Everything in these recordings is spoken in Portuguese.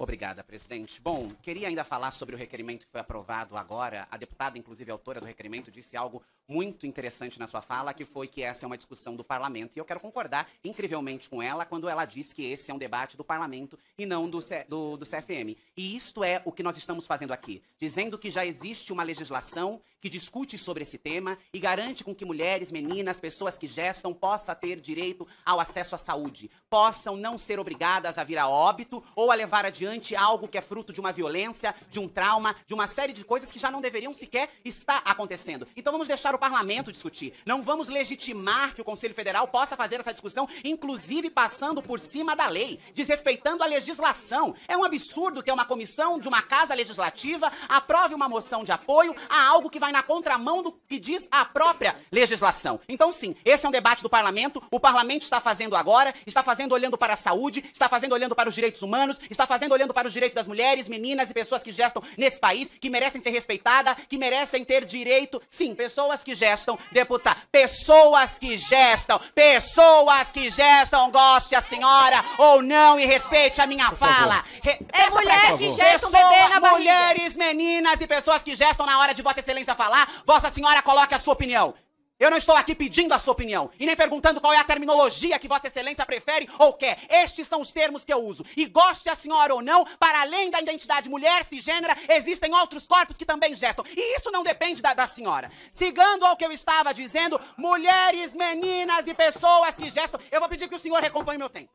Obrigada, presidente. Bom, queria ainda falar sobre o requerimento que foi aprovado agora. A deputada, inclusive autora do requerimento, disse algo muito interessante na sua fala, que foi que essa é uma discussão do parlamento. E eu quero concordar incrivelmente com ela quando ela diz que esse é um debate do parlamento e não do, C do, do CFM. E isto é o que nós estamos fazendo aqui, dizendo que já existe uma legislação que discute sobre esse tema e garante com que mulheres, meninas, pessoas que gestam possam ter direito ao acesso à saúde, possam não ser obrigadas a vir a óbito ou a levar adiante mediante algo que é fruto de uma violência, de um trauma, de uma série de coisas que já não deveriam sequer estar acontecendo. Então vamos deixar o parlamento discutir. Não vamos legitimar que o Conselho Federal possa fazer essa discussão, inclusive passando por cima da lei, desrespeitando a legislação. É um absurdo que uma comissão de uma casa legislativa aprove uma moção de apoio a algo que vai na contramão do que diz a própria legislação. Então, sim, esse é um debate do parlamento. O parlamento está fazendo agora, está fazendo olhando para a saúde, está fazendo olhando para os direitos humanos, está fazendo olhando para os direitos das mulheres, meninas e pessoas que gestam nesse país, que merecem ser respeitadas, que merecem ter direito. Sim, pessoas que gestam, deputado. Pessoas que gestam, pessoas que gestam, goste a senhora ou não e respeite a minha fala. Re é mulher que gesta um bebê na barriga. Mulheres, meninas e pessoas que gestam na hora de Vossa Excelência falar, Vossa Senhora coloque a sua opinião. Eu não estou aqui pedindo a sua opinião e nem perguntando qual é a terminologia que Vossa Excelência prefere ou quer. Estes são os termos que eu uso. E goste a senhora ou não, para além da identidade mulher cisgênera, existem outros corpos que também gestam. E isso não depende da, da senhora. Sigando ao que eu estava dizendo, mulheres, meninas e pessoas que gestam, eu vou pedir que o senhor recomponha meu tempo.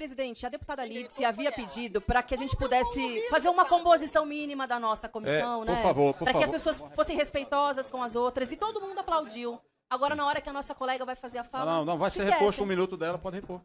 Presidente, a deputada Lídice havia pedido para que a gente pudesse fazer uma composição mínima da nossa é, comissão, é, né? Por favor, por Para que as pessoas fossem respeitosas com as outras e todo mundo aplaudiu. Agora, na hora que a nossa colega vai fazer a fala. Não, não, vai ser reposto um minuto dela, pode repor.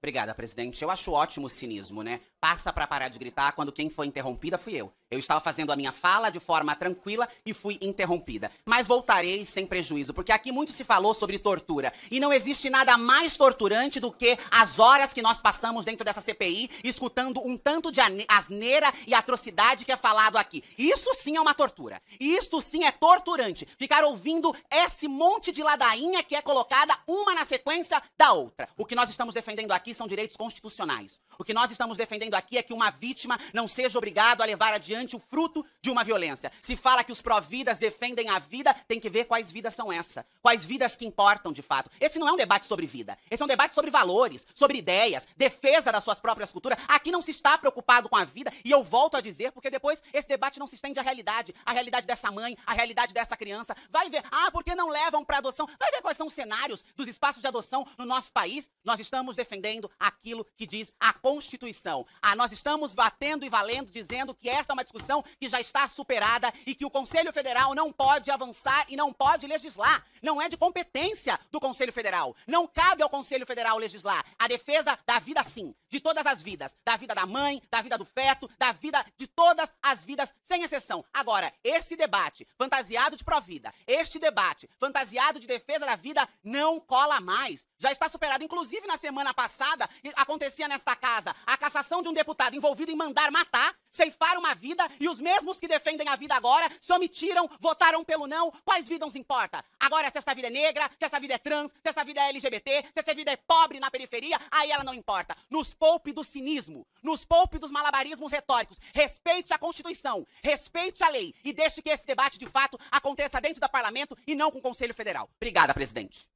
Obrigada, presidente. Eu acho ótimo o cinismo, né? Passa para parar de gritar quando quem foi interrompida fui eu. Eu estava fazendo a minha fala de forma tranquila e fui interrompida. Mas voltarei sem prejuízo, porque aqui muito se falou sobre tortura. E não existe nada mais torturante do que as horas que nós passamos dentro dessa CPI escutando um tanto de asneira e atrocidade que é falado aqui. Isso sim é uma tortura. Isto sim é torturante. Ficar ouvindo esse monte de ladainha que é colocada uma na sequência da outra. O que nós estamos defendendo aqui são direitos constitucionais. O que nós estamos defendendo aqui é que uma vítima não seja obrigado a levar adiante o fruto de uma violência. Se fala que os pró-vidas defendem a vida, tem que ver quais vidas são essa. Quais vidas que importam de fato. Esse não é um debate sobre vida. Esse é um debate sobre valores, sobre ideias, defesa das suas próprias culturas. Aqui não se está preocupado com a vida, e eu volto a dizer, porque depois esse debate não se estende à realidade. A realidade dessa mãe, a realidade dessa criança. Vai ver, ah, porque não levam para adoção? Vai ver quais são os cenários dos espaços de adoção no nosso país. Nós estamos defendendo aquilo que diz a Constituição. Ah, nós estamos batendo e valendo, dizendo que esta é uma discussão discussão que já está superada e que o Conselho Federal não pode avançar e não pode legislar. Não é de competência do Conselho Federal. Não cabe ao Conselho Federal legislar. A defesa da vida, sim, de todas as vidas: da vida da mãe, da vida do feto, da vida de todas as vidas sem exceção. Agora, esse debate fantasiado de pró-vida, este debate fantasiado de defesa da vida não cola mais. Já está superado. Inclusive, na semana passada, acontecia nesta casa a cassação de um deputado envolvido em mandar matar, ceifar uma vida, e os mesmos que defendem a vida agora se omitiram, votaram pelo não. Quais vidas importa? Agora, se esta vida é negra, se essa vida é trans, se essa vida é LGBT, se essa vida é pobre, periferia, aí ela não importa. Nos poupe do cinismo, nos poupe dos malabarismos retóricos. Respeite a Constituição, respeite a lei e deixe que esse debate de fato aconteça dentro do parlamento e não com o Conselho Federal. Obrigada, presidente.